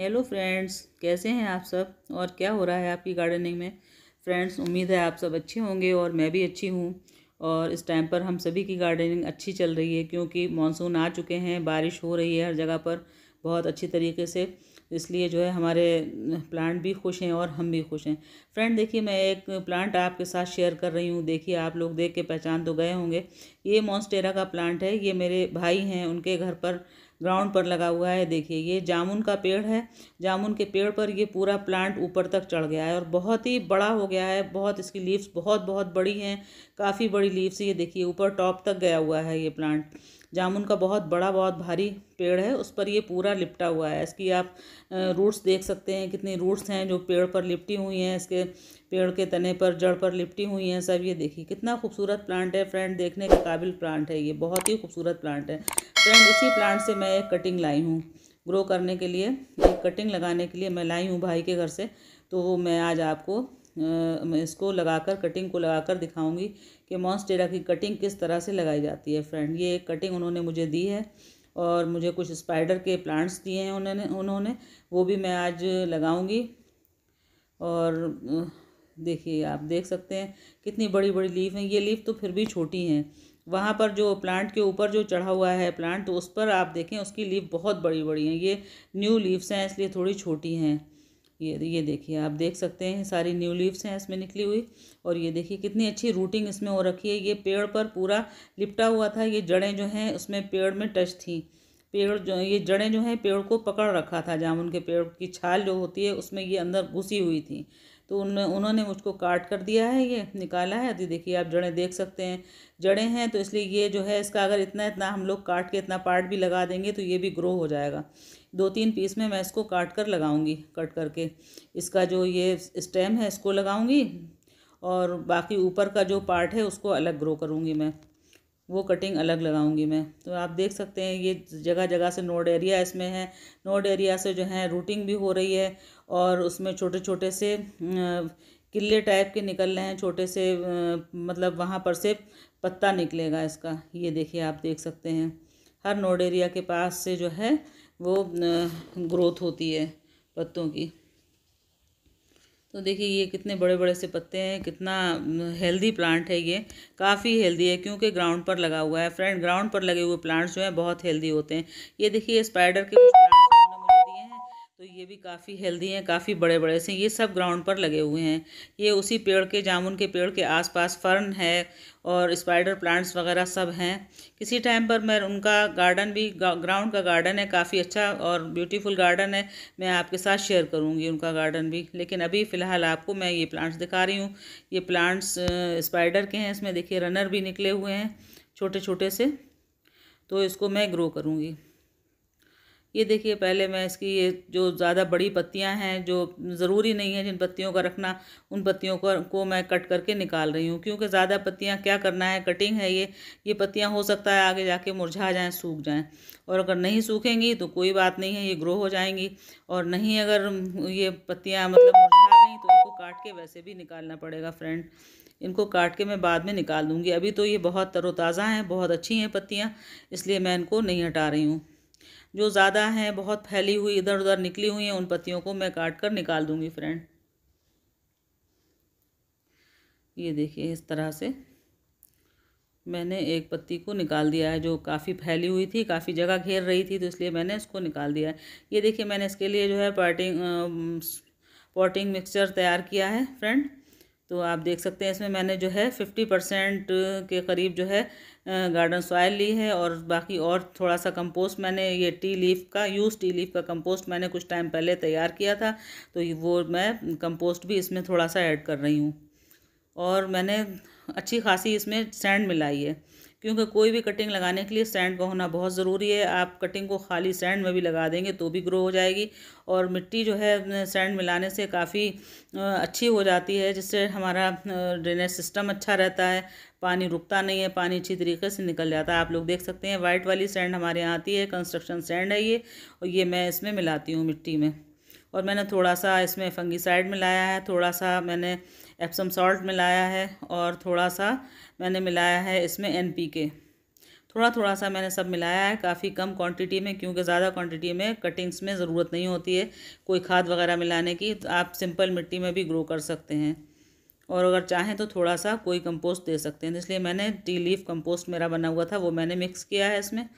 hello friends कैसे हैं आप सब और क्या हो रहा है आपकी गार्डनिंग में फ्रेंड्स उम्मीद है आप सब अच्छे होंगे और मैं भी अच्छी हूँ और इस टाइम पर हम सभी की गार्डनिंग अच्छी चल रही है क्योंकि मानसून आ चुके हैं बारिश हो रही है हर जगह पर बहुत अच्छी तरीके से इसलिए जो है हमारे प्लांट भी खुश हैं और हम भी खुश हैं फ्रेंड देखिए मैं एक प्लांट आपके साथ शेयर कर रही हूँ देखिए आप लोग देख के पहचान तो गए होंगे ये मॉन्स्टेरा का प्लांट है ये मेरे भाई हैं उनके घर पर ग्राउंड पर लगा हुआ है देखिए ये जामुन का पेड़ है जामुन के पेड़ पर ये पूरा प्लांट ऊपर तक चढ़ गया है और बहुत ही बड़ा हो गया है बहुत इसकी लीव्स बहुत बहुत बड़ी हैं काफ़ी बड़ी लीव्स ये देखिए ऊपर टॉप तक गया हुआ है ये प्लांट जामुन का बहुत बड़ा बहुत भारी पेड़ है उस पर ये पूरा लिपटा हुआ है इसकी आप रूट्स देख सकते हैं कितनी रूट्स हैं जो पेड़ पर लिपटी हुई हैं इसके पेड़ के तने पर जड़ पर लिपटी हुई हैं सब ये देखिए कितना खूबसूरत प्लांट है फ्रेंड देखने के काबिल प्लांट है ये बहुत ही खूबसूरत प्लांट है फ्रेंड इसी प्लांट से मैं एक कटिंग लाई हूँ ग्रो करने के लिए एक कटिंग लगाने के लिए मैं लाई हूँ भाई के घर से तो मैं आज आपको इसको लगाकर कटिंग को लगाकर दिखाऊंगी कि मॉन्सटेरा की कटिंग किस तरह से लगाई जाती है फ्रेंड ये एक कटिंग उन्होंने मुझे दी है और मुझे कुछ स्पाइडर के प्लांट्स दिए हैं उन्होंने उन्होंने वो भी मैं आज लगाऊंगी और देखिए आप देख सकते हैं कितनी बड़ी बड़ी लीफ हैं ये लीफ तो फिर भी छोटी हैं वहाँ पर जो प्लांट के ऊपर जो चढ़ा हुआ है प्लांट तो उस पर आप देखें उसकी लीफ बहुत बड़ी बड़ी हैं ये न्यू लीव्स हैं इसलिए थोड़ी छोटी हैं ये ये देखिए आप देख सकते हैं सारी न्यू लीव्स हैं इसमें निकली हुई और ये देखिए कितनी अच्छी रूटिंग इसमें हो रखी है ये पेड़ पर पूरा लिपटा हुआ था ये जड़ें जो हैं उसमें पेड़ में टच थी पेड़ जो ये जड़ें जो हैं पेड़ को पकड़ रखा था जामुन के पेड़ की छाल जो होती है उसमें ये अंदर घुसी हुई थी तो उन उन्होंने मुझको काट कर दिया है ये निकाला है तो देखिए आप जड़ें देख सकते हैं जड़ें हैं तो इसलिए ये जो है इसका अगर इतना इतना हम लोग काट के इतना पार्ट भी लगा देंगे तो ये भी ग्रो हो जाएगा दो तीन पीस में मैं इसको काट कर लगाऊंगी कट करके इसका जो ये स्टेम है इसको लगाऊंगी और बाकी ऊपर का जो पार्ट है उसको अलग ग्रो करूँगी मैं वो कटिंग अलग लगाऊंगी मैं तो आप देख सकते हैं ये जगह जगह से नोड एरिया इसमें है नोड एरिया से जो है रूटिंग भी हो रही है और उसमें छोटे छोटे से किले टाइप के निकल रहे हैं छोटे से मतलब वहाँ पर से पत्ता निकलेगा इसका ये देखिए आप देख सकते हैं हर नोड एरिया के पास से जो है वो ग्रोथ होती है पत्तों की तो देखिए ये कितने बड़े बड़े से पत्ते हैं कितना हेल्दी प्लांट है ये काफ़ी हेल्दी है क्योंकि ग्राउंड पर लगा हुआ है फ्रेंड ग्राउंड पर लगे हुए प्लांट्स जो हैं बहुत हेल्दी होते हैं ये देखिए स्पाइडर के कुछ तो ये भी काफ़ी हेल्दी हैं काफ़ी बड़े बड़े से ये सब ग्राउंड पर लगे हुए हैं ये उसी पेड़ के जामुन के पेड़ के आसपास फर्न है और स्पाइडर प्लांट्स वगैरह सब हैं किसी टाइम पर मैं उनका गार्डन भी ग्राउंड का गार्डन है काफ़ी अच्छा और ब्यूटीफुल गार्डन है मैं आपके साथ शेयर करूँगी उनका गार्डन भी लेकिन अभी फ़िलहाल आपको मैं ये प्लांट्स दिखा रही हूँ ये प्लांट्स स्पाइडर के हैं इसमें देखिए रनर भी निकले हुए हैं छोटे छोटे से तो इसको मैं ग्रो करूँगी ये देखिए पहले मैं इसकी ये जो ज़्यादा बड़ी पत्तियां हैं जो ज़रूरी नहीं है जिन पत्तियों का रखना उन पत्तियों को को मैं कट करके निकाल रही हूँ क्योंकि ज़्यादा पत्तियां क्या करना है कटिंग है ये ये पत्तियां हो सकता है आगे जाके मुरझा जाएँ सूख जाएँ और अगर नहीं सूखेंगी तो कोई बात नहीं है ये ग्रो हो जाएंगी और नहीं अगर ये पत्तियाँ मतलब मुरझा गई तो उनको काट के वैसे भी निकालना पड़ेगा फ्रेंड इनको काट के मैं बाद में निकाल दूँगी अभी तो ये बहुत तरोताज़ा हैं बहुत अच्छी हैं पत्तियाँ इसलिए मैं इनको नहीं हटा रही हूँ जो ज़्यादा हैं बहुत फैली हुई इधर उधर निकली हुई हैं उन पत्तियों को मैं काट कर निकाल दूंगी फ्रेंड ये देखिए इस तरह से मैंने एक पत्ती को निकाल दिया है जो काफ़ी फैली हुई थी काफ़ी जगह घेर रही थी तो इसलिए मैंने इसको निकाल दिया है ये देखिए मैंने इसके लिए जो है पार्टिंग पॉटिंग मिक्सचर तैयार किया है फ्रेंड तो आप देख सकते हैं इसमें मैंने जो है फिफ्टी परसेंट के करीब जो है गार्डन सॉयल ली है और बाकी और थोड़ा सा कंपोस्ट मैंने ये टी लीफ का यूज़ टी लीफ का कंपोस्ट मैंने कुछ टाइम पहले तैयार किया था तो वो मैं कंपोस्ट भी इसमें थोड़ा सा ऐड कर रही हूँ और मैंने अच्छी खासी इसमें सैंड मिलाई है क्योंकि कोई भी कटिंग लगाने के लिए सैंड का होना बहुत ज़रूरी है आप कटिंग को खाली सैंड में भी लगा देंगे तो भी ग्रो हो जाएगी और मिट्टी जो है सैंड मिलाने से काफ़ी अच्छी हो जाती है जिससे हमारा ड्रेनेज सिस्टम अच्छा रहता है पानी रुकता नहीं है पानी अच्छी तरीके से निकल जाता है आप लोग देख सकते हैं वाइट वाली सैंड हमारे यहाँ आती है कंस्ट्रक्शन सैंड है ये और ये मैं इसमें मिलाती हूँ मिट्टी में और मैंने थोड़ा सा इसमें फंगी साइड मिलाया है थोड़ा सा मैंने एप्सम सॉल्ट मिलाया है और थोड़ा सा मैंने मिलाया है इसमें एन पी के थोड़ा थोड़ा सा मैंने सब मिलाया है काफ़ी कम क्वांटिटी में क्योंकि ज़्यादा क्वांटिटी में कटिंग्स में ज़रूरत नहीं होती है कोई खाद वगैरह मिलाने की तो आप सिंपल मिट्टी में भी ग्रो कर सकते हैं और अगर चाहें तो थोड़ा सा कोई कंपोस्ट दे सकते हैं तो इसलिए मैंने टी लीफ कंपोस्ट मेरा बना हुआ था वो मैंने मिक्स किया है इसमें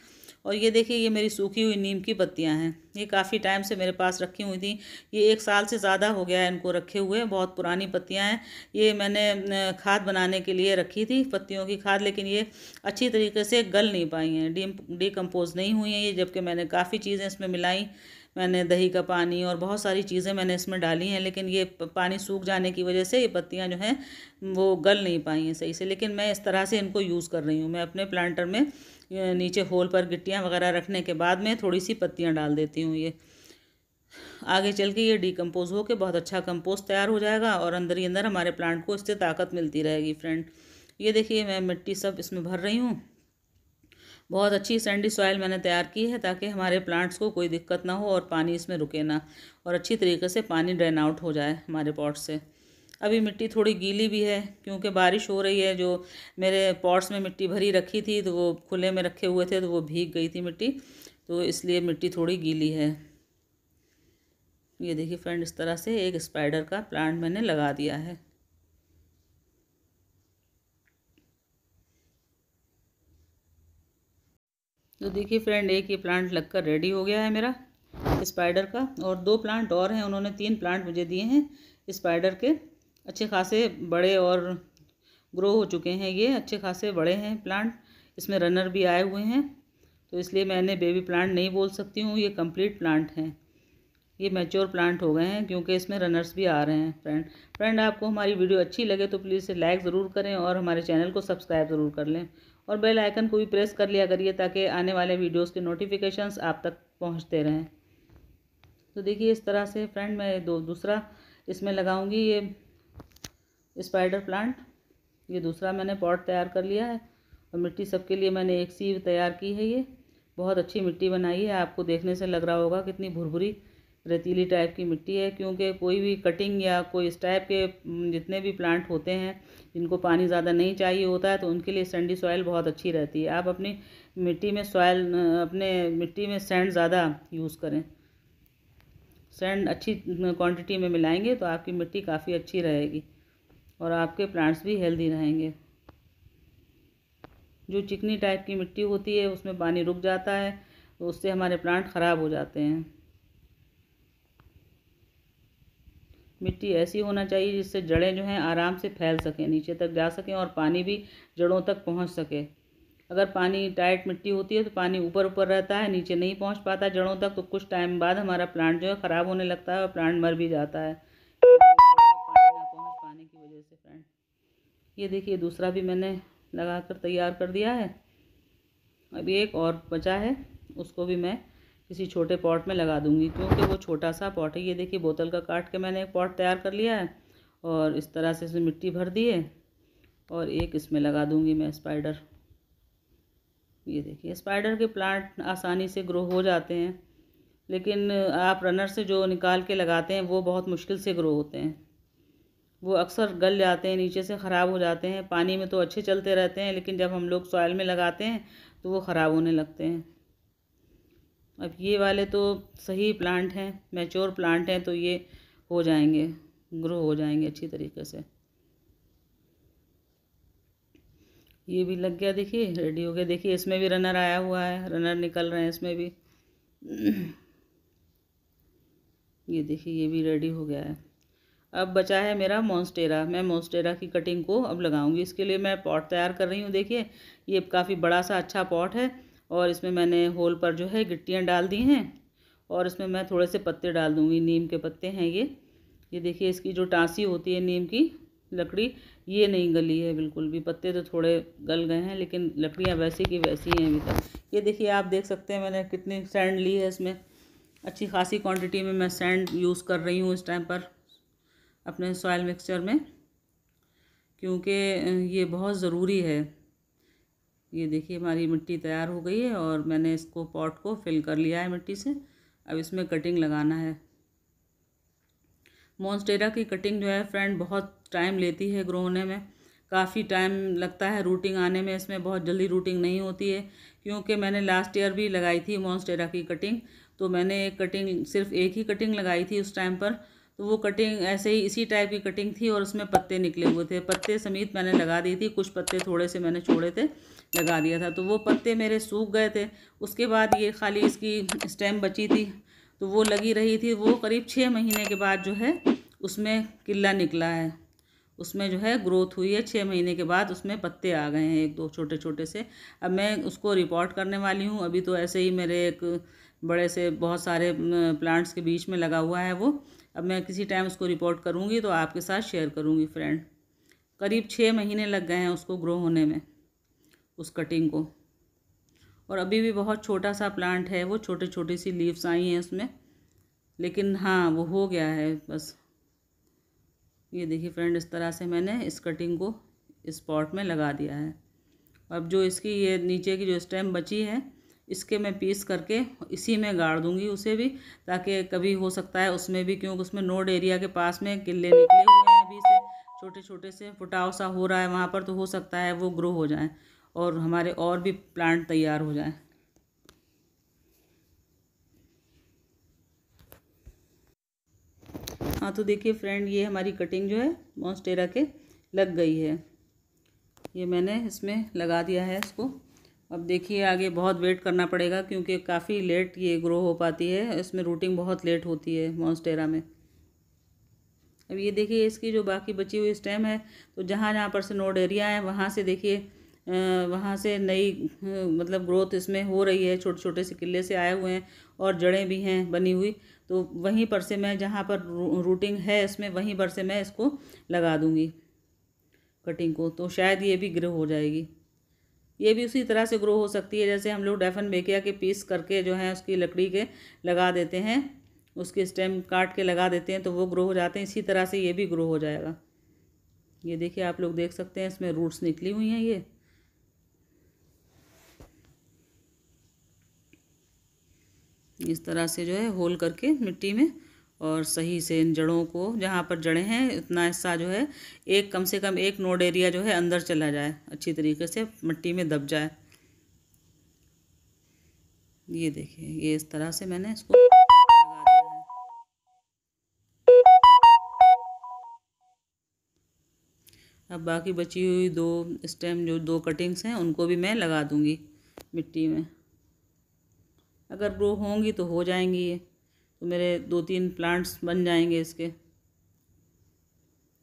और ये देखिए ये मेरी सूखी हुई नीम की पत्तियाँ हैं ये काफ़ी टाइम से मेरे पास रखी हुई थी ये एक साल से ज़्यादा हो गया है इनको रखे हुए बहुत पुरानी पत्तियाँ हैं ये मैंने खाद बनाने के लिए रखी थी पत्तियों की खाद लेकिन ये अच्छी तरीके से गल नहीं पाई हैं डी डिकम्पोज नहीं हुई हैं ये जबकि मैंने काफ़ी चीज़ें इसमें मिलाई मैंने दही का पानी और बहुत सारी चीज़ें मैंने इसमें डाली हैं लेकिन ये पानी सूख जाने की वजह से ये पत्तियाँ जो हैं वो गल नहीं पाई हैं सही से लेकिन मैं इस तरह से इनको यूज़ कर रही हूँ मैं अपने प्लांटर में नीचे होल पर गिट्टियाँ वगैरह रखने के बाद में थोड़ी सी पत्तियाँ डाल देती हूँ ये आगे चल के ये डिकम्पोज होकर बहुत अच्छा कंपोस्ट तैयार हो जाएगा और अंदर ही अंदर हमारे प्लांट को इससे ताकत मिलती रहेगी फ्रेंड ये देखिए मैं मिट्टी सब इसमें भर रही हूँ बहुत अच्छी सैंडी सॉइल मैंने तैयार की है ताकि हमारे प्लांट्स को कोई दिक्कत ना हो और पानी इसमें रुके ना और अच्छी तरीके से पानी ड्रेन आउट हो जाए हमारे पॉट से अभी मिट्टी थोड़ी गीली भी है क्योंकि बारिश हो रही है जो मेरे पॉट्स में मिट्टी भरी रखी थी तो वो खुले में रखे हुए थे तो वो भीग गई थी मिट्टी तो इसलिए मिट्टी थोड़ी गीली है ये देखिए फ्रेंड इस तरह से एक स्पाइडर का प्लांट मैंने लगा दिया है तो देखिए फ्रेंड एक ये प्लांट लगकर रेडी हो गया है मेरा स्पाइडर का और दो प्लांट और हैं उन्होंने तीन प्लांट मुझे दिए हैं स्पाइडर के अच्छे खासे बड़े और ग्रो हो चुके हैं ये अच्छे खासे बड़े हैं प्लांट इसमें रनर भी आए हुए हैं तो इसलिए मैंने बेबी प्लांट नहीं बोल सकती हूँ ये कंप्लीट प्लांट हैं ये मैच्योर प्लांट हो गए हैं क्योंकि इसमें रनर्स भी आ रहे हैं फ्रेंड फ्रेंड आपको हमारी वीडियो अच्छी लगे तो प्लीज़ लाइक ज़रूर करें और हमारे चैनल को सब्सक्राइब ज़रूर कर लें और बेल आइकन को भी प्रेस कर लिया करिए ताकि आने वाले वीडियोज़ के नोटिफिकेशन आप तक पहुँचते रहें तो देखिए इस तरह से फ्रेंड मैं दो दूसरा इसमें लगाऊंगी ये स्पाइडर प्लांट ये दूसरा मैंने पॉट तैयार कर लिया है और मिट्टी सबके लिए मैंने एक सीव तैयार की है ये बहुत अच्छी मिट्टी बनाई है आपको देखने से लग रहा होगा कितनी भुरभुरी रेतीली टाइप की मिट्टी है क्योंकि कोई भी कटिंग या कोई इस टाइप के जितने भी प्लांट होते हैं जिनको पानी ज़्यादा नहीं चाहिए होता है तो उनके लिए सैंडी सॉइल बहुत अच्छी रहती है आप अपनी मिट्टी में सॉइल अपने मिट्टी में सैंड ज़्यादा यूज़ करें सैंड अच्छी क्वांटिटी में मिलाएंगे तो आपकी मिट्टी काफ़ी अच्छी रहेगी और आपके प्लांट्स भी हेल्दी रहेंगे जो चिकनी टाइप की मिट्टी होती है उसमें पानी रुक जाता है तो उससे हमारे प्लांट ख़राब हो जाते हैं मिट्टी ऐसी होना चाहिए जिससे जड़ें जो हैं आराम से फैल सकें नीचे तक जा सकें और पानी भी जड़ों तक पहुंच सके अगर पानी टाइट मिट्टी होती है तो पानी ऊपर ऊपर रहता है नीचे नहीं पहुंच पाता जड़ों तक तो कुछ टाइम बाद हमारा प्लांट जो है ख़राब होने लगता है और प्लांट मर भी जाता है पानी की वजह से फ्रेंड ये देखिए दूसरा भी मैंने लगा कर तैयार कर दिया है अभी एक और बचा है उसको भी मैं किसी छोटे पॉट में लगा दूंगी क्योंकि वो छोटा सा पॉट है ये देखिए बोतल का काट के मैंने एक पॉट तैयार कर लिया है और इस तरह से इसमें मिट्टी भर दी है और एक इसमें लगा दूंगी मैं स्पाइडर ये देखिए स्पाइडर के प्लांट आसानी से ग्रो हो जाते हैं लेकिन आप रनर से जो निकाल के लगाते हैं वो बहुत मुश्किल से ग्रो होते हैं वो अक्सर गल जाते हैं नीचे से ख़राब हो जाते हैं पानी में तो अच्छे चलते रहते हैं लेकिन जब हम लोग सॉयल में लगाते हैं तो वो ख़राब होने लगते हैं अब ये वाले तो सही प्लांट हैं मैच्योर प्लांट हैं तो ये हो जाएंगे ग्रो हो जाएंगे अच्छी तरीके से ये भी लग गया देखिए रेडी हो गया देखिए इसमें भी रनर आया हुआ है रनर निकल रहे हैं इसमें भी ये देखिए ये भी रेडी हो गया है अब बचा है मेरा मोन्स्टेरा मैं मोन्स्टेरा की कटिंग को अब लगाऊंगी इसके लिए मैं पॉट तैयार कर रही हूँ देखिए ये काफ़ी बड़ा सा अच्छा पॉट है और इसमें मैंने होल पर जो है गिट्टियाँ डाल दी हैं और इसमें मैं थोड़े से पत्ते डाल दूँगी नीम के पत्ते हैं ये ये देखिए इसकी जो टाँसी होती है नीम की लकड़ी ये नहीं गली है बिल्कुल भी पत्ते तो थोड़े गल गए हैं लेकिन लकड़ियाँ वैसी की वैसी हैं अभी तक ये देखिए आप देख सकते हैं मैंने कितनी सैंड ली है इसमें अच्छी खासी क्वांटिटी में मैं सैंड यूज़ कर रही हूँ इस टाइम पर अपने सॉयल मिक्सचर में क्योंकि ये बहुत ज़रूरी है ये देखिए हमारी मिट्टी तैयार हो गई है और मैंने इसको पॉट को फिल कर लिया है मिट्टी से अब इसमें कटिंग लगाना है मोन्स्टेरा की कटिंग जो है फ्रेंड बहुत टाइम लेती है ग्रो होने में काफ़ी टाइम लगता है रूटिंग आने में इसमें बहुत जल्दी रूटिंग नहीं होती है क्योंकि मैंने लास्ट ईयर भी लगाई थी मोन्स्टेरा की कटिंग तो मैंने एक कटिंग सिर्फ एक ही कटिंग लगाई थी उस टाइम पर तो वो कटिंग ऐसे ही इसी टाइप की कटिंग थी और उसमें पत्ते निकले हुए थे पत्ते समेत मैंने लगा दी थी कुछ पत्ते थोड़े से मैंने छोड़े थे लगा दिया था तो वो पत्ते मेरे सूख गए थे उसके बाद ये खाली इसकी स्टेम बची थी तो वो लगी रही थी वो करीब छः महीने के बाद जो है उसमें किला निकला है उसमें जो है ग्रोथ हुई है छः महीने के बाद उसमें पत्ते आ गए हैं एक दो छोटे छोटे से अब मैं उसको रिपोर्ट करने वाली हूँ अभी तो ऐसे ही मेरे एक बड़े से बहुत सारे प्लांट्स के बीच में लगा हुआ है वो अब मैं किसी टाइम उसको रिपोर्ट करूँगी तो आपके साथ शेयर करूँगी फ्रेंड करीब छः महीने लग गए हैं उसको ग्रो होने में उस कटिंग को और अभी भी बहुत छोटा सा प्लांट है वो छोटे छोटे सी लीव्स आई हैं उसमें लेकिन हाँ वो हो गया है बस ये देखिए फ्रेंड इस तरह से मैंने इस कटिंग को इस पॉट में लगा दिया है अब जो इसकी ये नीचे की जो स्टेम बची है इसके मैं पीस करके इसी में गाड़ दूंगी उसे भी ताकि कभी हो सकता है उसमें भी क्योंकि उसमें नोड एरिया के पास में किले निकले हुए हैं अभी से छोटे छोटे से फुटाव सा हो रहा है वहाँ पर तो हो सकता है वो ग्रो हो जाए और हमारे और भी प्लांट तैयार हो जाए हाँ तो देखिए फ्रेंड ये हमारी कटिंग जो है मॉन्स्टेरा के लग गई है ये मैंने इसमें लगा दिया है इसको अब देखिए आगे बहुत वेट करना पड़ेगा क्योंकि काफ़ी लेट ये ग्रो हो पाती है इसमें रूटिंग बहुत लेट होती है मॉन्स्टेरा में अब ये देखिए इसकी जो बाकी बची हुई स्टेम है तो जहाँ जहाँ पर से नोड एरिया है वहाँ से देखिए वहाँ से नई मतलब ग्रोथ इसमें हो रही है छोटे छोटे से किले से आए हुए हैं और जड़ें भी हैं बनी हुई तो वहीं पर से मैं जहाँ पर रूटिंग है इसमें वहीं पर से मैं इसको लगा दूँगी कटिंग को तो शायद ये भी ग्रो हो जाएगी ये भी उसी तरह से ग्रो हो सकती है जैसे हम लोग डेफन बेकिया के पीस करके जो है उसकी लकड़ी के लगा देते हैं उसके स्टेम काट के लगा देते हैं तो वो ग्रो हो जाते हैं इसी तरह से ये भी ग्रो हो जाएगा ये देखिए आप लोग देख सकते हैं इसमें रूट्स निकली हुई हैं ये इस तरह से जो है होल करके मिट्टी में और सही से इन जड़ों को जहाँ पर जड़ें हैं उतना हिस्सा जो है एक कम से कम एक नोड एरिया जो है अंदर चला जाए अच्छी तरीके से मिट्टी में दब जाए ये देखिए ये इस तरह से मैंने इसको अब बाकी बची हुई दो स्टेम जो दो कटिंग्स हैं उनको भी मैं लगा दूंगी मिट्टी में अगर ग्रो होंगी तो हो जाएंगी ये तो मेरे दो तीन प्लांट्स बन जाएंगे इसके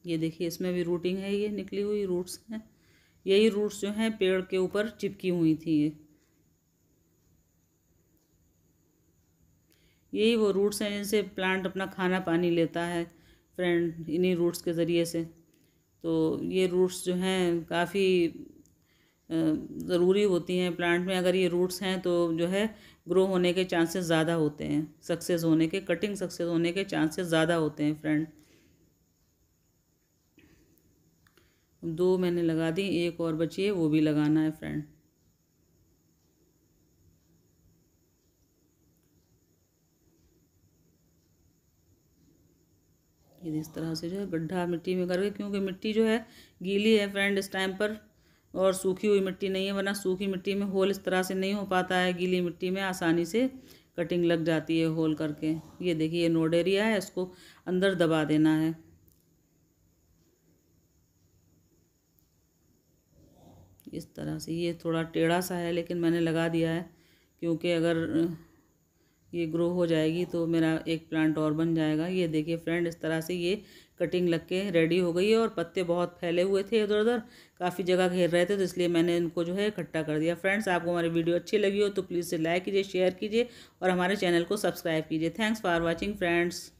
ये देखिए इसमें भी रूटिंग है ये निकली हुई रूट्स हैं यही रूट्स जो हैं पेड़ के ऊपर चिपकी हुई थी ये यही वो रूट्स हैं जिनसे प्लांट अपना खाना पानी लेता है फ्रेंड इन्हीं रूट्स के ज़रिए से तो ये रूट्स जो हैं काफ़ी ज़रूरी होती हैं प्लांट में अगर ये रूट्स हैं तो जो है ग्रो होने के चांसेस ज़्यादा होते हैं सक्सेस होने के कटिंग सक्सेस होने के चांसेस ज़्यादा होते हैं फ्रेंड दो मैंने लगा दी एक और बची है वो भी लगाना है फ्रेंड इस तरह से जो है गड्ढा मिट्टी में करके क्योंकि मिट्टी जो है गीली है फ्रेंड इस टाइम पर और सूखी हुई मिट्टी नहीं है वरना सूखी मिट्टी में होल इस तरह से नहीं हो पाता है गीली मिट्टी में आसानी से कटिंग लग जाती है होल करके ये देखिए ये नोड एरिया है इसको अंदर दबा देना है इस तरह से ये थोड़ा टेढ़ा सा है लेकिन मैंने लगा दिया है क्योंकि अगर ये ग्रो हो जाएगी तो मेरा एक प्लांट और बन जाएगा ये देखिए फ्रेंड इस तरह से ये कटिंग लग के रेडी हो गई है और पत्ते बहुत फैले हुए थे इधर उधर काफ़ी जगह घेर रहे थे तो इसलिए मैंने इनको जो है इकट्ठा कर दिया फ्रेंड्स आपको हमारी वीडियो अच्छी लगी हो तो प्लीज़ से लाइक कीजिए शेयर कीजिए और हमारे चैनल को सब्सक्राइब कीजिए थैंक्स फॉर वॉचिंग फ्रेंड्स